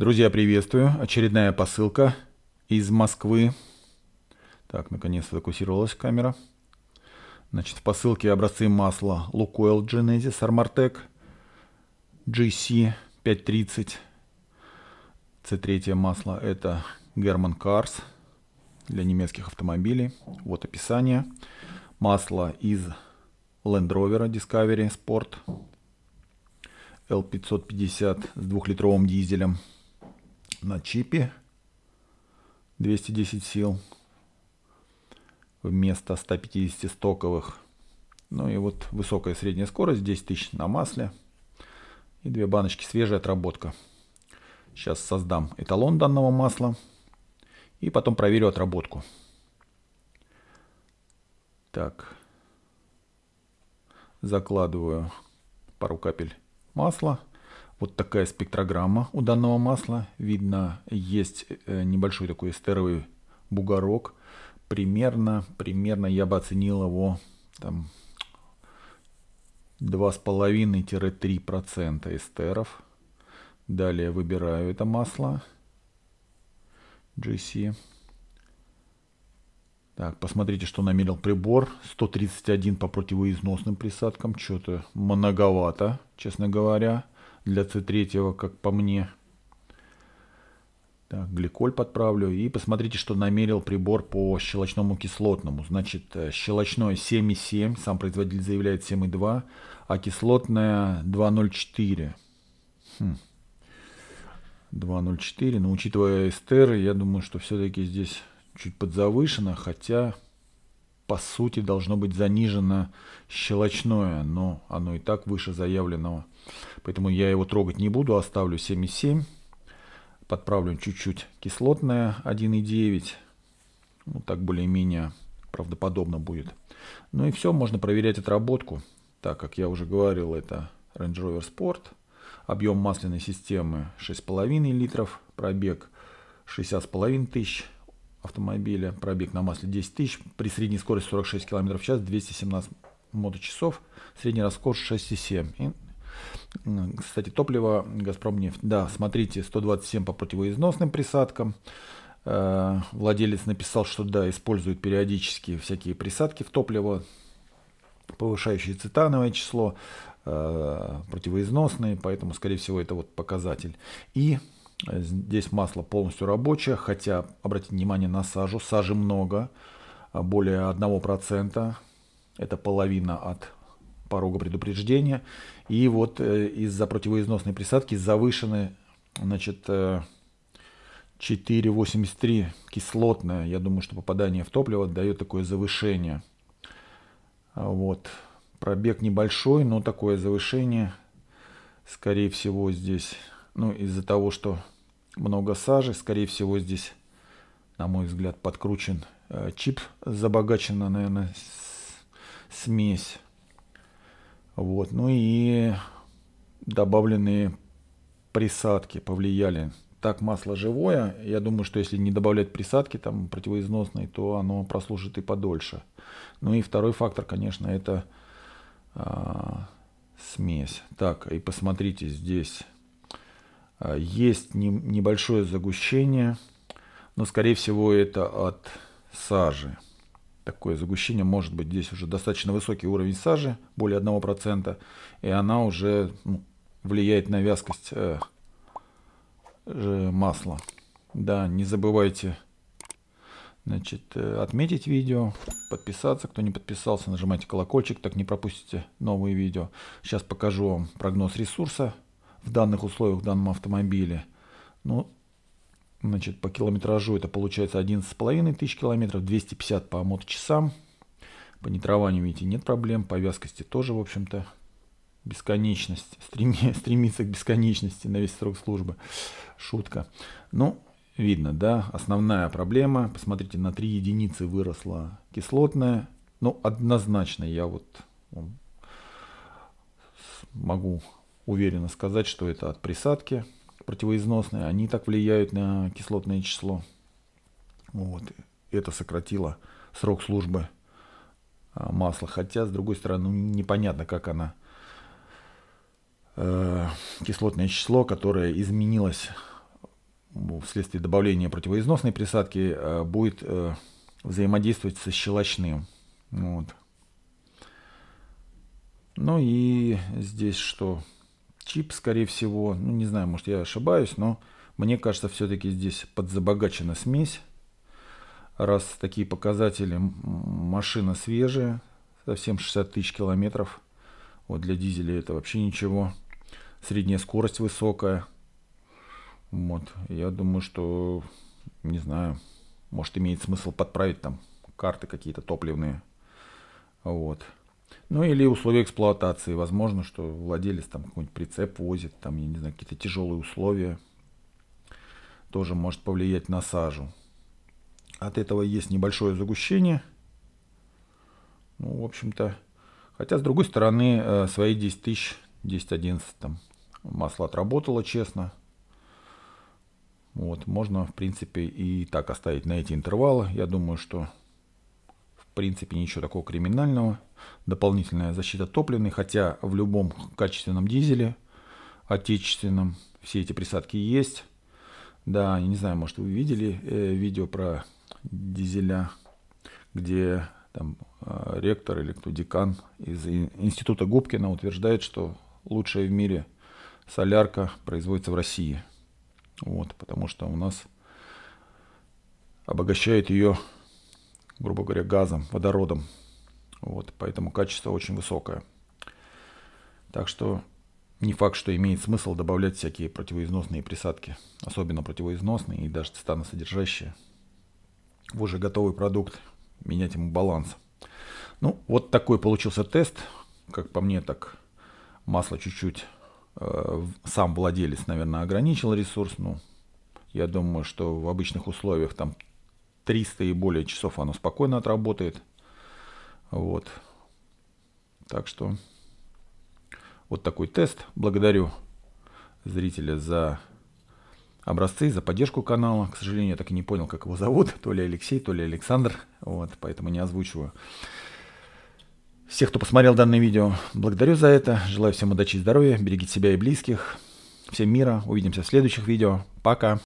Друзья, приветствую. Очередная посылка из Москвы. Так, наконец-то фокусировалась камера. Значит, в посылке образцы масла Lukoil Genesis Armartec GC 530. C3 масло это German Cars для немецких автомобилей. Вот описание. Масло из Land Rover Discovery Sport L550 с двухлитровым дизелем на чипе 210 сил вместо 150 стоковых. Ну и вот высокая средняя скорость, 10 тысяч на масле и две баночки свежая отработка. Сейчас создам эталон данного масла и потом проверю отработку. Так, закладываю пару капель масла вот такая спектрограмма у данного масла. Видно, есть э, небольшой такой эстеровый бугорок. Примерно, примерно я бы оценил его там 2,5-3% эстеров. Далее выбираю это масло GC. Так, посмотрите, что намерил прибор. 131 по противоизносным присадкам. Что-то многовато, честно говоря для C3, как по мне. Так, гликоль подправлю. И посмотрите, что намерил прибор по щелочному кислотному. Значит, э, щелочное 7,7, сам производитель заявляет 7,2, а кислотное 2,04. Хм. 2.04, но учитывая эстеры, я думаю, что все-таки здесь чуть подзавышено, хотя по сути должно быть занижено щелочное, но оно и так выше заявленного. Поэтому я его трогать не буду, оставлю 7,7. Подправлю чуть-чуть кислотное 1,9. Ну, так более-менее правдоподобно будет. Ну и все, можно проверять отработку. Так как я уже говорил, это Range Rover Sport. Объем масляной системы 6,5 литров, пробег 60,5 тысяч автомобиля, пробег на масле 10 тысяч, при средней скорости 46 км в час, 217 моточасов, средний расход 6,7. И, кстати, топливо «Газпром» нефть. Да, смотрите, 127 по противоизносным присадкам. Э, владелец написал, что да, используют периодически всякие присадки в топливо, повышающие цитановое число, э, противоизносные, поэтому, скорее всего, это вот показатель. И Здесь масло полностью рабочее, хотя, обратите внимание на сажу. Сажи много, а, более 1%. Это половина от порога предупреждения. И вот э, из-за противоизносной присадки завышены значит, 4,83 э, кислотная, Я думаю, что попадание в топливо дает такое завышение. А, вот. Пробег небольшой, но такое завышение, скорее всего, здесь ну, из-за того, что много сажи. Скорее всего, здесь, на мой взгляд, подкручен э, чип, забогачена, наверное, смесь. Вот. Ну и добавленные присадки повлияли. Так масло живое. Я думаю, что если не добавлять присадки там противоизносные, то оно прослужит и подольше. Ну и второй фактор, конечно, это э, смесь. Так, и посмотрите здесь Э, есть небольшое загущение, но, скорее всего, это от сажи. Такое загущение может быть. Здесь уже достаточно высокий уровень сажи, более 1%, и она уже ну, влияет на вязкость э, э масла. Да, не забывайте значит, э, отметить видео, подписаться. Кто не подписался, нажимайте колокольчик, так не пропустите новые видео. Сейчас покажу вам прогноз ресурса в данных условиях, в данном автомобиле. Ну, значит, по километражу это получается 11,5 тысяч километров, 250 по моточасам. По нитрованию, видите, нет проблем, по вязкости тоже, в общем-то, бесконечность, стреми, стремится к бесконечности на весь срок службы. Шутка. Ну, видно, да, основная проблема, посмотрите, на 3 единицы выросла кислотная, ну, однозначно я вот могу уверенно сказать, что это от присадки противоизносной, Они так влияют на кислотное число. Вот. Это сократило срок службы а, масла. Хотя, с другой стороны, ну, непонятно, как она э, кислотное число, которое изменилось вследствие добавления противоизносной присадки, э, будет э, взаимодействовать со щелочным. Вот. Ну и здесь что? чип, скорее всего. Ну, не знаю, может, я ошибаюсь, но мне кажется, все-таки здесь подзабогачена смесь. Раз такие показатели, машина свежая, совсем 60 тысяч километров. Вот для дизеля это вообще ничего. Средняя скорость высокая. Вот, я думаю, что, не знаю, может имеет смысл подправить там карты какие-то топливные. Вот. Ну или условия эксплуатации. Возможно, что владелец там какой-нибудь прицеп возит, там, я не знаю, какие-то тяжелые условия. Тоже может повлиять на сажу. От этого есть небольшое загущение. Ну, в общем-то, хотя, с другой стороны, э, свои 10 тысяч, 10-11 там масло отработало честно. Вот, можно, в принципе, и так оставить на эти интервалы. Я думаю, что в принципе, ничего такого криминального. Дополнительная защита топливной, хотя в любом качественном дизеле, отечественном, все эти присадки есть. Да, не знаю, может вы видели э, видео про дизеля, где там э, ректор или кто декан из института Губкина утверждает, что лучшая в мире солярка производится в России. Вот, потому что у нас обогащает ее грубо говоря, газом, водородом. Вот, поэтому качество очень высокое. Так что не факт, что имеет смысл добавлять всякие противоизносные присадки, особенно противоизносные и даже титаносодержащие. В уже готовый продукт, менять ему баланс. Ну, вот такой получился тест. Как по мне, так масло чуть-чуть э, сам владелец, наверное, ограничил ресурс. Ну, я думаю, что в обычных условиях там 300 и более часов оно спокойно отработает. Вот. Так что вот такой тест. Благодарю зрителя за образцы, за поддержку канала. К сожалению, я так и не понял, как его зовут. То ли Алексей, то ли Александр. Вот, поэтому не озвучиваю. Всех, кто посмотрел данное видео, благодарю за это. Желаю всем удачи и здоровья. Берегите себя и близких. Всем мира. Увидимся в следующих видео. Пока.